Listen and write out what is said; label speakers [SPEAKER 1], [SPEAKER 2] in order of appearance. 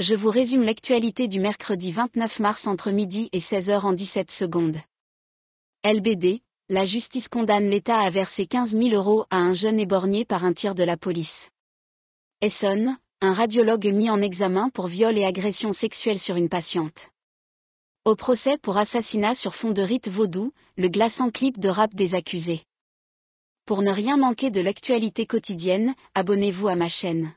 [SPEAKER 1] je vous résume l'actualité du mercredi 29 mars entre midi et 16h en 17 secondes. LBD, la justice condamne l'État à verser 15 000 euros à un jeune éborgné par un tir de la police. Essonne, un radiologue mis en examen pour viol et agression sexuelle sur une patiente. Au procès pour assassinat sur fond de rite vaudou, le glaçant clip de rap des accusés. Pour ne rien manquer de l'actualité quotidienne, abonnez-vous à ma chaîne.